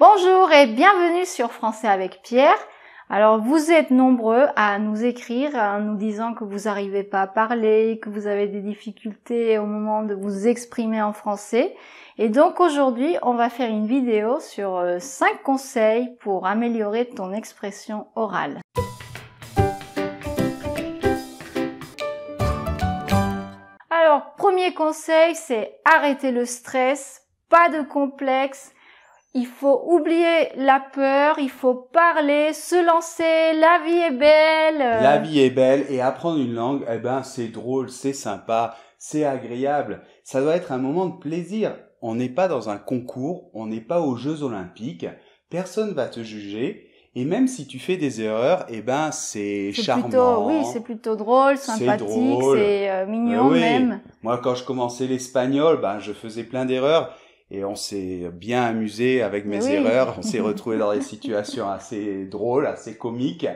Bonjour et bienvenue sur Français avec Pierre. Alors vous êtes nombreux à nous écrire en nous disant que vous n'arrivez pas à parler, que vous avez des difficultés au moment de vous exprimer en français. Et donc aujourd'hui, on va faire une vidéo sur 5 euh, conseils pour améliorer ton expression orale. Alors, premier conseil, c'est arrêter le stress, pas de complexe, il faut oublier la peur, il faut parler, se lancer, la vie est belle. La vie est belle et apprendre une langue, eh ben c'est drôle, c'est sympa, c'est agréable. Ça doit être un moment de plaisir. On n'est pas dans un concours, on n'est pas aux Jeux Olympiques, personne va te juger. Et même si tu fais des erreurs, eh ben c'est charmant. Plutôt, oui, c'est plutôt drôle, sympathique, c'est euh, mignon même. Moi, quand je commençais l'espagnol, ben je faisais plein d'erreurs et on s'est bien amusé avec mes erreurs. On s'est retrouvé dans des situations assez drôles, assez comiques.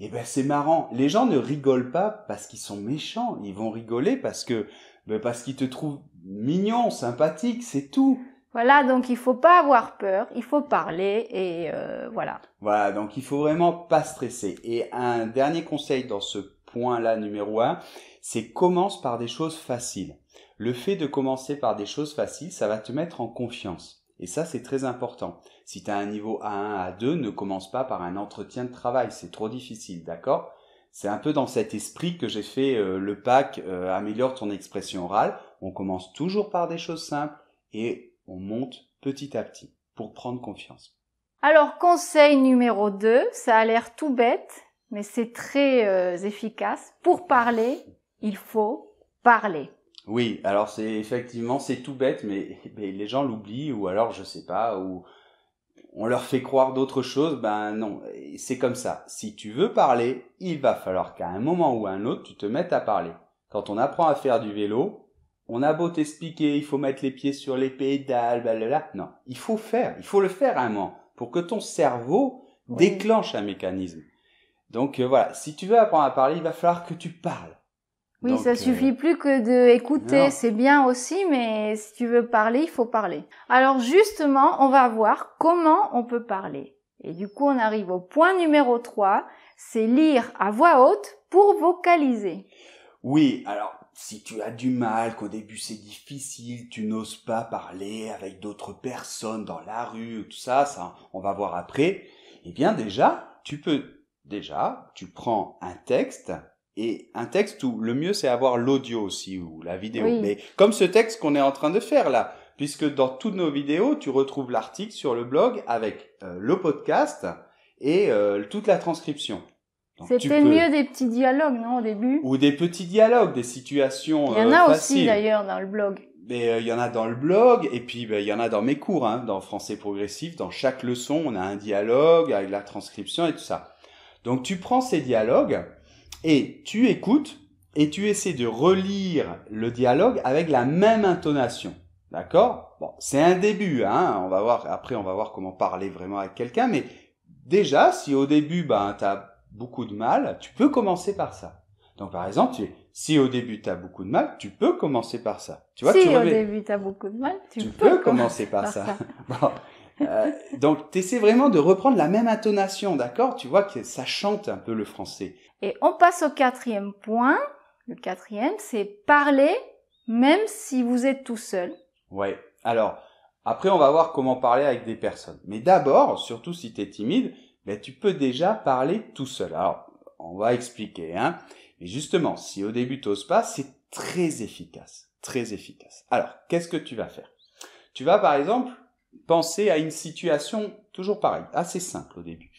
Et ben c'est marrant. Les gens ne rigolent pas parce qu'ils sont méchants. Ils vont rigoler parce que ben parce qu'ils te trouvent mignon, sympathique, c'est tout. Voilà, donc il faut pas avoir peur, il faut parler et euh, voilà. Voilà, donc il faut vraiment pas stresser. Et un dernier conseil dans ce point-là numéro un, c'est commence par des choses faciles. Le fait de commencer par des choses faciles, ça va te mettre en confiance. Et ça, c'est très important. Si tu as un niveau A1, A2, ne commence pas par un entretien de travail, c'est trop difficile, d'accord C'est un peu dans cet esprit que j'ai fait euh, le pack euh, Améliore ton expression orale. On commence toujours par des choses simples et on monte petit à petit pour prendre confiance. Alors, conseil numéro 2, ça a l'air tout bête, mais c'est très euh, efficace. Pour parler, il faut parler. Oui, alors c'est effectivement, c'est tout bête, mais, les gens l'oublient, ou alors je sais pas, ou on leur fait croire d'autres choses, ben non, c'est comme ça. Si tu veux parler, il va falloir qu'à un moment ou à un autre, tu te mettes à parler. Quand on apprend à faire du vélo, on a beau t'expliquer, il faut mettre les pieds sur les pédales, blablabla. Non, il faut faire, il faut le faire à un moment, pour que ton cerveau déclenche un mécanisme. Donc euh, voilà, si tu veux apprendre à parler, il va falloir que tu parles. Oui, ça euh, suffit plus que d'écouter, c'est bien aussi, mais si tu veux parler, il faut parler. Alors justement, on va voir comment on peut parler. Et du coup, on arrive au point numéro 3, c'est lire à voix haute pour vocaliser. Oui, alors si tu as du mal, qu'au début c'est difficile, tu n'oses pas parler avec d'autres personnes dans la rue, tout ça, ça, on va voir après. Eh bien déjà, tu peux déjà, tu prends un texte et un texte où le mieux c'est avoir l'audio aussi ou la vidéo. Mais comme ce texte qu'on est en train de faire là, puisque dans toutes nos vidéos, tu retrouves l'article sur le blog avec euh, le podcast et euh, toute la transcription. C'était peux... mieux des petits dialogues, non, au début Ou des petits dialogues, des situations Il y en a euh, aussi d'ailleurs dans le blog. Mais il y en a dans le blog et puis bah, il y en a dans mes cours, hein, dans français progressif. Dans chaque leçon, on a un dialogue avec la transcription et tout ça. Donc tu prends ces dialogues et tu écoutes et tu essaies de relire le dialogue avec la même intonation. D'accord Bon, c'est un début, hein. On va voir, après on va voir comment parler vraiment avec quelqu'un, mais déjà, si au début, ben, t'as beaucoup de mal, tu peux commencer par ça. Donc par exemple, si au début t'as beaucoup de mal, tu peux commencer par ça. Tu vois, si au début t'as beaucoup de mal, tu, peux, commencer par, ça. Euh, donc, t'essaies vraiment de reprendre la même intonation, d'accord Tu vois que ça chante un peu le français. Et on passe au quatrième point. Le quatrième, c'est parler même si vous êtes tout seul. Ouais. Alors, après, on va voir comment parler avec des personnes. Mais d'abord, surtout si t'es timide, ben, tu peux déjà parler tout seul. Alors, on va expliquer, hein. Et justement, si au début t'oses pas, c'est très efficace. Très efficace. Alors, qu'est-ce que tu vas faire Tu vas, par exemple, pensez à une situation toujours pareille, assez simple au début.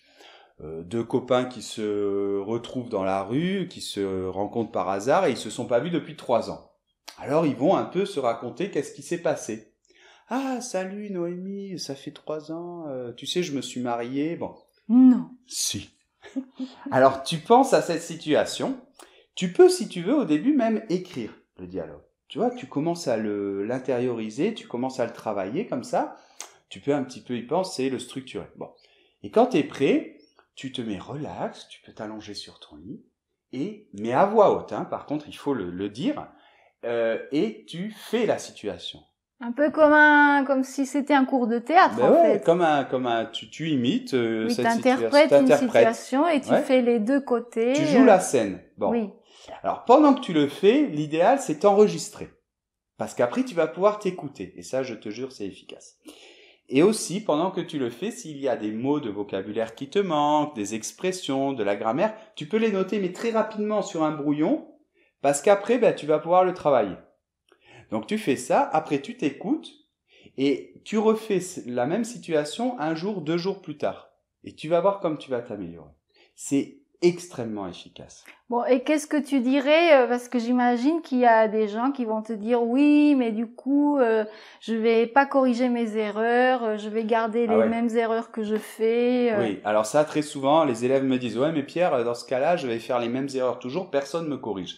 Euh, deux copains qui se retrouvent dans la rue, qui se rencontrent par hasard et ils se sont pas vus depuis trois ans. Alors ils vont un peu se raconter qu'est-ce qui s'est passé. Ah salut Noémie, ça fait trois ans, euh, tu sais je me suis marié, bon. Non. Si. Alors tu penses à cette situation, tu peux si tu veux au début même écrire le dialogue. Tu vois, tu commences à le l'intérioriser, tu commences à le travailler comme ça. Tu peux un petit peu y penser, le structurer. Bon. Et quand tu es prêt, tu te mets relax, tu peux t'allonger sur ton lit, et, mais à voix haute, hein, par contre, il faut le, dire, euh, et tu fais la situation. Un peu comme un, comme si c'était un cours de théâtre ben en fait. Comme un, comme un, tu, tu imites euh, cette Tu interprètes une situation et tu fais les deux côtés. Tu joues la euh, scène. Bon. Alors pendant que tu le fais, l'idéal c'est d'enregistrer. Parce qu'après tu vas pouvoir t'écouter. Et ça, je te jure, c'est efficace. Et aussi, pendant que tu le fais, s'il y a des mots de vocabulaire qui te manquent, des expressions, de la grammaire, tu peux les noter, mais très rapidement sur un brouillon, parce qu'après, ben, tu vas pouvoir le travailler. Donc tu fais ça, après tu t'écoutes, et tu refais la même situation un jour, deux jours plus tard. Et tu vas voir comme tu vas t'améliorer. C'est extrêmement efficace. Bon, et qu'est-ce que tu dirais euh, Parce que j'imagine qu'il y a des gens qui vont te dire oui, mais du coup, euh, je vais pas corriger mes erreurs, euh, je vais garder ah les mêmes erreurs que je fais. Oui, alors ça, très souvent, les élèves me disent ouais, mais Pierre, dans ce cas-là, je vais faire les mêmes erreurs toujours, personne me corrige.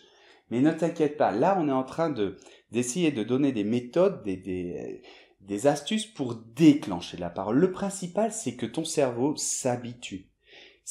Mais ne t'inquiète pas, là, on est en train de d'essayer de donner des méthodes, des, des astuces pour déclencher la parole. Le principal, c'est que ton cerveau s'habitue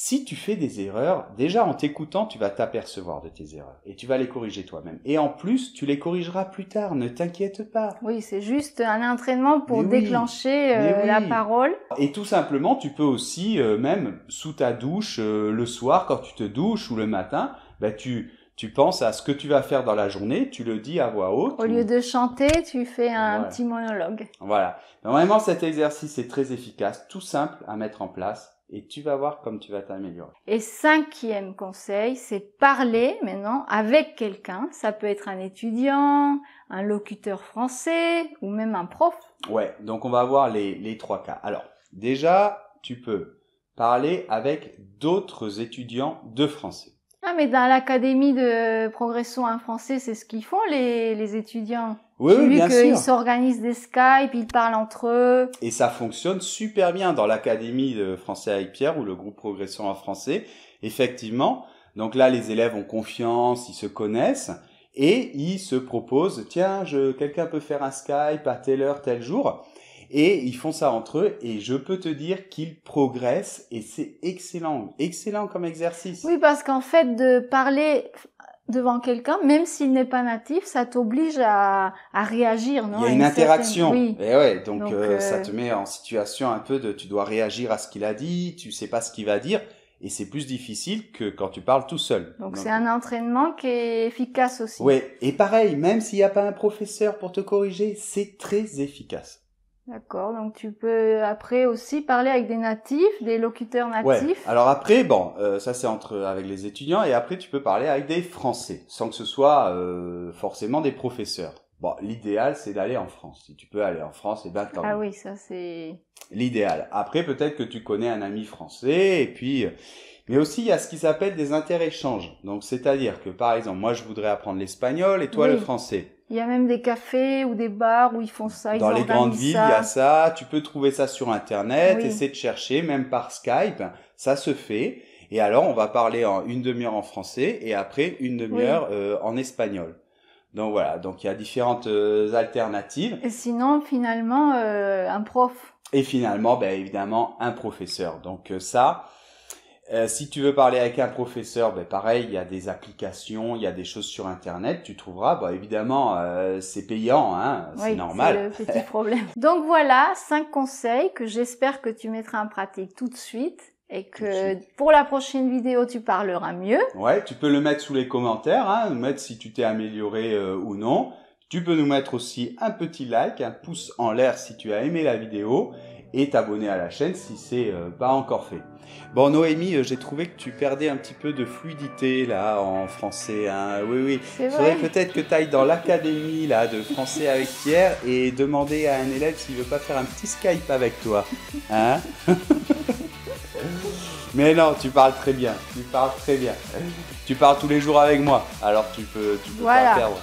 si tu fais des erreurs, déjà en t'écoutant, tu vas t'apercevoir de tes erreurs et tu vas les corriger toi-même. Et en plus, tu les corrigeras plus tard, ne t'inquiète pas. Oui, c'est juste un entraînement pour déclencher euh, la parole. Et tout simplement, tu peux aussi, euh, même sous ta douche, euh, le soir, quand tu te douches ou le matin, bah, tu, tu penses à ce que tu vas faire dans la journée, tu le dis à voix haute. Au lieu de chanter, tu fais un petit monologue. Voilà. Normalement, cet exercice est très efficace, tout simple à mettre en place et tu vas voir comme tu vas t'améliorer. Et cinquième conseil, c'est parler maintenant avec quelqu'un. Ça peut être un étudiant, un locuteur français ou même un prof. Ouais, donc on va voir les, les trois cas. Alors, déjà, tu peux parler avec d'autres étudiants de français. Ah, mais dans l'académie de progression en français, c'est ce qu'ils font les, les étudiants. Oui, oui bien sûr. Ils s'organisent des Skype, ils parlent entre eux. Et ça fonctionne super bien dans l'académie de français avec Pierre ou le groupe progression en français. Effectivement, donc là, les élèves ont confiance, ils se connaissent et ils se proposent. Tiens, je, quelqu'un peut faire un Skype à telle heure, tel jour. Et ils font ça entre eux et je peux te dire qu'ils progressent et c'est excellent, excellent comme exercice. Oui, parce qu'en fait, de parler devant quelqu'un, même s'il n'est pas natif, ça t'oblige à, à, réagir, non Il y a une, interaction. Et eh ouais, donc, euh, ça euh, te met en situation un peu de, tu dois réagir à ce qu'il a dit, tu sais pas ce qu'il va dire. Et c'est plus difficile que quand tu parles tout seul. Donc c'est un entraînement qui est efficace aussi. Oui, et pareil, même s'il n'y a pas un professeur pour te corriger, c'est très efficace. D'accord, donc tu peux après aussi parler avec des natifs, des locuteurs natifs. Ouais. Alors après, bon, euh, ça c'est entre avec les étudiants et après tu peux parler avec des Français, sans que ce soit euh, forcément des professeurs. Bon, l'idéal c'est d'aller en France. Si tu peux aller en France, et eh ben tant Ah oui, ça c'est l'idéal. Après, peut-être que tu connais un ami français et puis, euh, mais aussi il y a ce qui s'appelle des inter-échanges. Donc c'est-à-dire que par exemple, moi je voudrais apprendre l'espagnol et toi le français. Il y a même des cafés ou des bars où ils font ça. Ils Dans les grandes villes, il y a ça. Tu peux trouver ça sur Internet, essaie de chercher, même par Skype. Ça se fait. Et alors, on va parler en une demi-heure en français et après une demi-heure euh, en espagnol. Donc voilà, donc il y a différentes euh, alternatives. Et sinon, finalement, euh, un prof. Et finalement, ben, évidemment, un professeur. Donc ça, euh, si tu veux parler avec un professeur, ben pareil, il y a des applications, il y a des choses sur Internet, tu trouveras. Bah, évidemment, euh, c'est payant, hein, c'est oui, normal. C'est le petit problème. Donc voilà, cinq conseils que j'espère que tu mettras en pratique tout de suite et que pour la prochaine vidéo, tu parleras mieux. Ouais, tu peux le mettre sous les commentaires, hein, mettre si tu t'es amélioré euh, ou non. Tu peux nous mettre aussi un petit like, un pouce en l'air si tu as aimé la vidéo et t'abonner à la chaîne si c'est euh, pas encore fait. Bon Noémie, euh, j'ai trouvé que tu perdais un petit peu de fluidité là en français. Hein. Oui oui. je faudrait peut-être que tu ailles dans l'académie là de français avec Pierre et demander à un élève s'il veut pas faire un petit Skype avec toi. Hein Mais non, tu parles très bien. Tu parles très bien. Tu parles tous les jours avec moi. Alors tu peux tu peux pas perdre.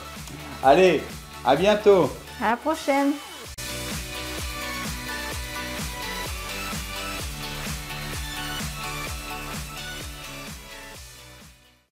Allez, à bientôt. À la prochaine.